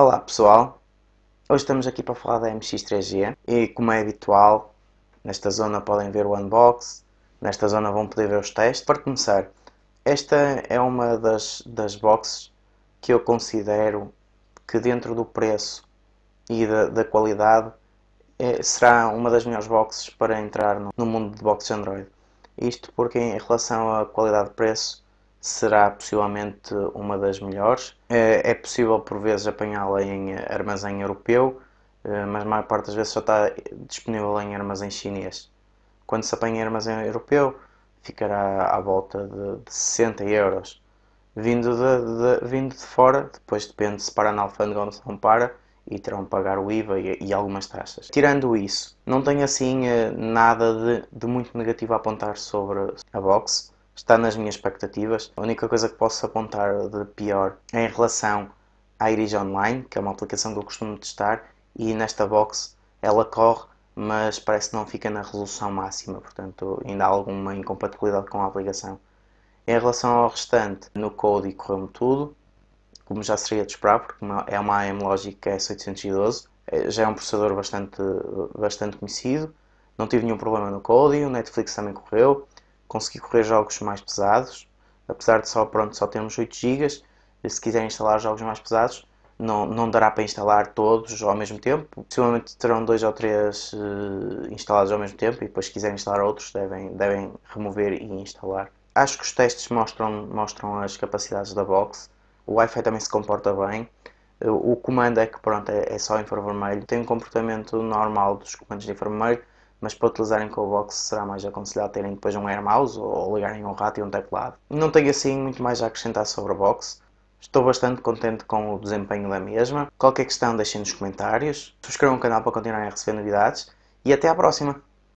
Olá pessoal, hoje estamos aqui para falar da MX3G e como é habitual, nesta zona podem ver o unbox, nesta zona vão poder ver os testes. Para começar, esta é uma das, das boxes que eu considero que dentro do preço e da, da qualidade é, será uma das melhores boxes para entrar no, no mundo de boxes Android. Isto porque em relação à qualidade de preço será possivelmente uma das melhores. Eh, é possível por vezes apanhá-la em armazém europeu, eh, mas a maior parte das vezes só está disponível em armazém chinês. Quando se apanha em armazém europeu, ficará à volta de, 60 euros. Vindo de, de, vindo de fora, depois depende se para na alfândega ou se não para, e terão de pagar o IVA e, e, algumas taxas. Tirando isso, não tenho assim eh, nada de, de muito negativo a apontar sobre a box está nas minhas expectativas. A única coisa que posso apontar de pior é em relação à Iris Online, que é uma aplicação que eu costumo testar, e nesta box ela corre, mas parece que não fica na resolução máxima, portanto ainda há alguma incompatibilidade com a aplicação. Em relação ao restante, no Kodi correu-me tudo, como já seria de esperar, porque é uma AM Logic S812, eh, já é um processador bastante, bastante conhecido, não tive nenhum problema no Kodi, o Netflix também correu, consegui correr jogos mais pesados, apesar de só, pronto, só termos 8 GB, se quiserem instalar jogos mais pesados, não, não dará para instalar todos ao mesmo tempo, possivelmente terão dois ou três uh, instalados ao mesmo tempo e depois se quiserem instalar outros devem, devem remover e instalar. Acho que os testes mostram, mostram as capacidades da box, o Wi-Fi também se comporta bem, eh, o comando é que pronto, é, é só infravermelho, tem um comportamento normal dos comandos de infravermelho, mas para utilizarem com o box será mais aconselhado terem depois um air mouse ou ligarem um rato e um teclado. Não tenho assim muito mais a acrescentar sobre o box. Estou bastante contente com o desempenho da mesma. Qualquer questão deixem nos comentários. Subscrevam o canal para continuarem a receber novidades e até à próxima!